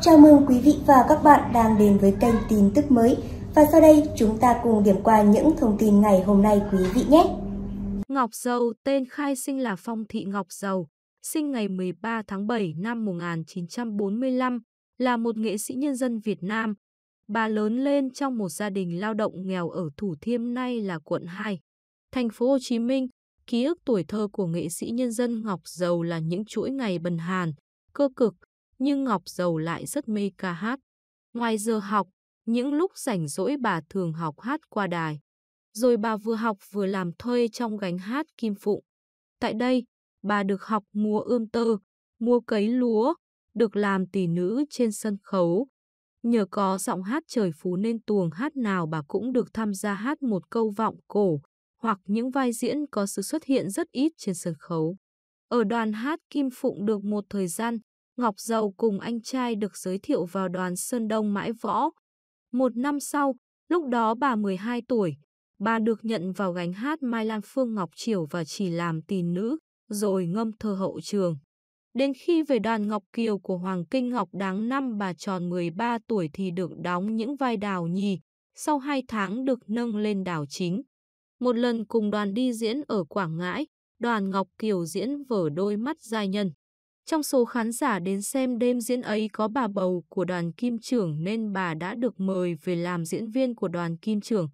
Chào mừng quý vị và các bạn đang đến với kênh tin tức mới. Và sau đây chúng ta cùng điểm qua những thông tin ngày hôm nay quý vị nhé. Ngọc Dầu tên khai sinh là Phong Thị Ngọc Dầu, sinh ngày 13 tháng 7 năm 1945, là một nghệ sĩ nhân dân Việt Nam. Bà lớn lên trong một gia đình lao động nghèo ở Thủ Thiêm nay là quận 2, thành phố Hồ Chí Minh. Ký ức tuổi thơ của nghệ sĩ nhân dân Ngọc Dầu là những chuỗi ngày bần hàn, cơ cực, nhưng Ngọc Dầu lại rất mê ca hát. Ngoài giờ học, những lúc rảnh rỗi bà thường học hát qua đài. Rồi bà vừa học vừa làm thuê trong gánh hát Kim Phụng. Tại đây, bà được học múa ươm tơ, mua cấy lúa, được làm tỷ nữ trên sân khấu. Nhờ có giọng hát trời phú nên tuồng hát nào bà cũng được tham gia hát một câu vọng cổ hoặc những vai diễn có sự xuất hiện rất ít trên sân khấu. Ở đoàn hát Kim Phụng được một thời gian, Ngọc Dầu cùng anh trai được giới thiệu vào đoàn Sơn Đông mãi võ. Một năm sau, lúc đó bà 12 tuổi, bà được nhận vào gánh hát Mai Lan Phương Ngọc Triều và chỉ làm tỳ nữ, rồi ngâm thơ hậu trường. Đến khi về đoàn Ngọc Kiều của Hoàng Kinh Ngọc đáng năm bà tròn 13 tuổi thì được đóng những vai đào nhì, sau 2 tháng được nâng lên đào chính. Một lần cùng đoàn đi diễn ở Quảng Ngãi, đoàn Ngọc Kiều diễn vở đôi mắt giai nhân. Trong số khán giả đến xem đêm diễn ấy có bà bầu của đoàn Kim Trưởng nên bà đã được mời về làm diễn viên của đoàn Kim Trưởng.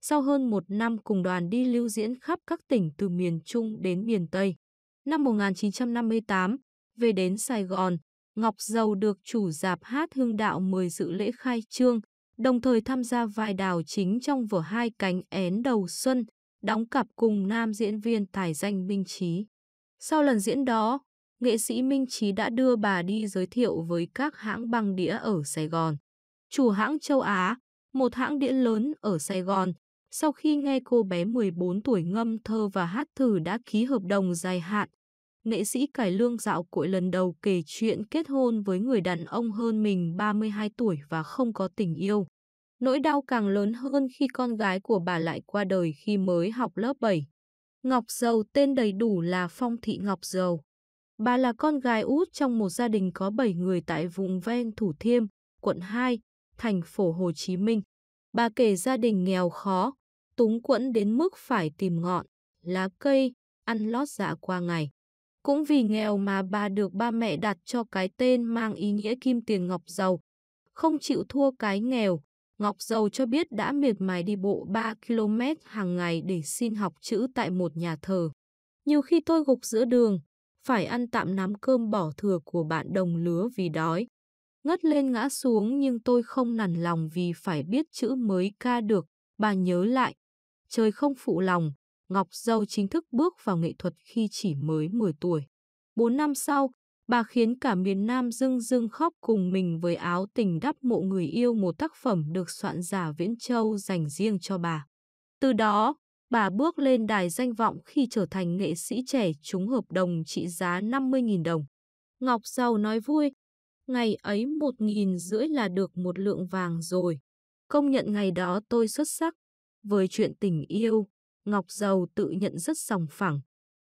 Sau hơn một năm cùng đoàn đi lưu diễn khắp các tỉnh từ miền Trung đến miền Tây. Năm 1958, về đến Sài Gòn, Ngọc Dầu được chủ dạp hát hương đạo mời dự lễ khai trương, đồng thời tham gia vai đào chính trong vở hai cánh én đầu xuân, đóng cặp cùng nam diễn viên tài danh Minh Trí. Sau lần diễn đó, nghệ sĩ Minh Trí đã đưa bà đi giới thiệu với các hãng băng đĩa ở Sài Gòn. Chủ hãng châu Á, một hãng đĩa lớn ở Sài Gòn, sau khi nghe cô bé 14 tuổi ngâm thơ và hát thử đã ký hợp đồng dài hạn, nghệ sĩ cải lương dạo cội lần đầu kể chuyện kết hôn với người đàn ông hơn mình 32 tuổi và không có tình yêu. Nỗi đau càng lớn hơn khi con gái của bà lại qua đời khi mới học lớp 7. Ngọc Dầu tên đầy đủ là Phong Thị Ngọc Dầu. Bà là con gái út trong một gia đình có 7 người tại vùng ven Thủ Thiêm, quận 2, thành phố Hồ Chí Minh. Bà kể gia đình nghèo khó, túng quẫn đến mức phải tìm ngọn, lá cây, ăn lót dạ qua ngày. Cũng vì nghèo mà bà được ba mẹ đặt cho cái tên mang ý nghĩa kim tiền ngọc giàu. Không chịu thua cái nghèo, Ngọc Dầu cho biết đã miệt mài đi bộ 3 km hàng ngày để xin học chữ tại một nhà thờ. Nhiều khi tôi gục giữa đường, phải ăn tạm nắm cơm bỏ thừa của bạn đồng lứa vì đói. Ngất lên ngã xuống nhưng tôi không nản lòng vì phải biết chữ mới ca được, bà nhớ lại. Trời không phụ lòng, Ngọc Dâu chính thức bước vào nghệ thuật khi chỉ mới 10 tuổi. 4 năm sau, bà khiến cả miền Nam dưng dưng khóc cùng mình với áo tình đắp mộ người yêu một tác phẩm được soạn giả Viễn Châu dành riêng cho bà. Từ đó, bà bước lên đài danh vọng khi trở thành nghệ sĩ trẻ trúng hợp đồng trị giá 50.000 đồng. Ngọc Giàu nói vui, ngày ấy 1.000 rưỡi là được một lượng vàng rồi. Công nhận ngày đó tôi xuất sắc. Với chuyện tình yêu, Ngọc Giàu tự nhận rất sòng phẳng.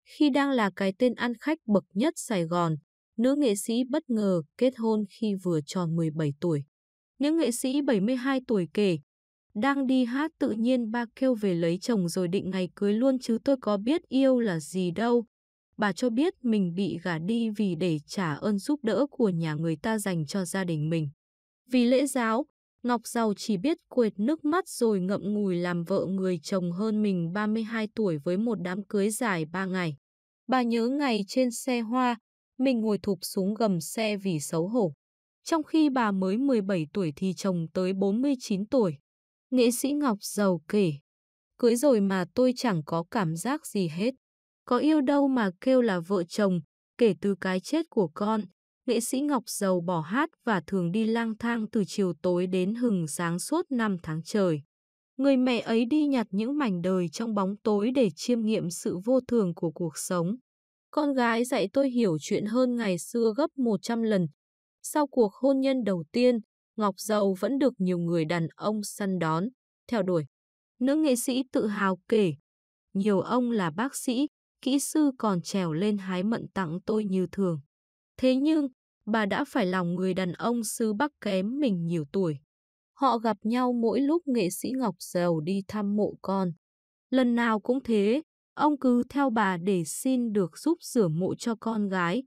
Khi đang là cái tên ăn khách bậc nhất Sài Gòn, nữ nghệ sĩ bất ngờ kết hôn khi vừa tròn 17 tuổi. Những nghệ sĩ 72 tuổi kể, đang đi hát tự nhiên ba kêu về lấy chồng rồi định ngày cưới luôn chứ tôi có biết yêu là gì đâu. Bà cho biết mình bị gả đi vì để trả ơn giúp đỡ của nhà người ta dành cho gia đình mình. Vì lễ giáo, Ngọc Giàu chỉ biết quệt nước mắt rồi ngậm ngùi làm vợ người chồng hơn mình 32 tuổi với một đám cưới dài 3 ngày. Bà nhớ ngày trên xe hoa, mình ngồi thụp xuống gầm xe vì xấu hổ. Trong khi bà mới 17 tuổi thì chồng tới 49 tuổi. Nghệ sĩ Ngọc Giàu kể, cưới rồi mà tôi chẳng có cảm giác gì hết. Có yêu đâu mà kêu là vợ chồng, kể từ cái chết của con, nghệ sĩ Ngọc Giàu bỏ hát và thường đi lang thang từ chiều tối đến hừng sáng suốt năm tháng trời. Người mẹ ấy đi nhặt những mảnh đời trong bóng tối để chiêm nghiệm sự vô thường của cuộc sống. Con gái dạy tôi hiểu chuyện hơn ngày xưa gấp 100 lần. Sau cuộc hôn nhân đầu tiên, Ngọc Dậu vẫn được nhiều người đàn ông săn đón, theo đuổi. Nữ nghệ sĩ tự hào kể, nhiều ông là bác sĩ, kỹ sư còn trèo lên hái mận tặng tôi như thường. Thế nhưng, bà đã phải lòng người đàn ông sư bắc kém mình nhiều tuổi. Họ gặp nhau mỗi lúc nghệ sĩ Ngọc Dầu đi thăm mộ con. Lần nào cũng thế, ông cứ theo bà để xin được giúp rửa mộ cho con gái.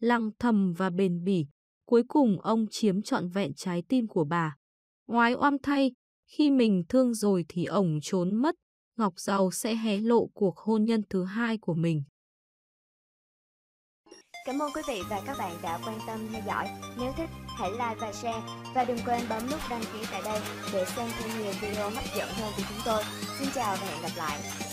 Lăng thầm và bền bỉ, Cuối cùng ông chiếm trọn vẹn trái tim của bà. Ngoài oăm thay, khi mình thương rồi thì ổng trốn mất, Ngọc Giàu sẽ hé lộ cuộc hôn nhân thứ hai của mình. Cảm ơn quý vị và các bạn đã quan tâm theo dõi. Nếu thích, hãy like và share. Và đừng quên bấm nút đăng ký tại đây để xem thêm nhiều video hấp dẫn hơn của chúng tôi. Xin chào và hẹn gặp lại.